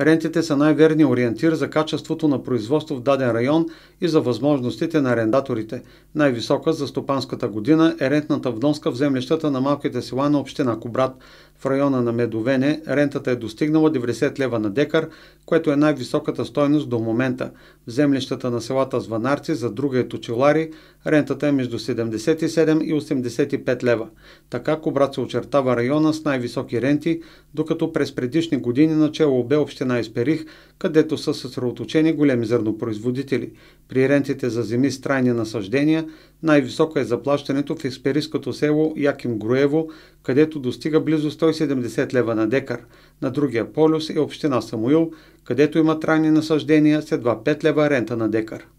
Рентите са най верни ориентир за качеството на производство в даден район и за възможностите на арендаторите. Най-висока за стопанската година е рентната вноска в землищата на малките села на община Кобрат в района на Медовене рентата е достигнала 90 лева на декар, което е най-високата стойност до момента. В землищата на селата Званарци, за друга е Точилари, рентата е между 77 и 85 лева. Така Кобрат се очертава района с най-високи ренти, докато през предишни години начало бе община Изперих, където са съсредоточени големи зърнопроизводители. При рентите за земи с трайни насъждения най-високо е заплащането в експеристското село Яким Груево, където достига близо 170 лева на декар. На другия полюс е община Самуил, където има трайни насъждения с едва 5 лева рента на декар.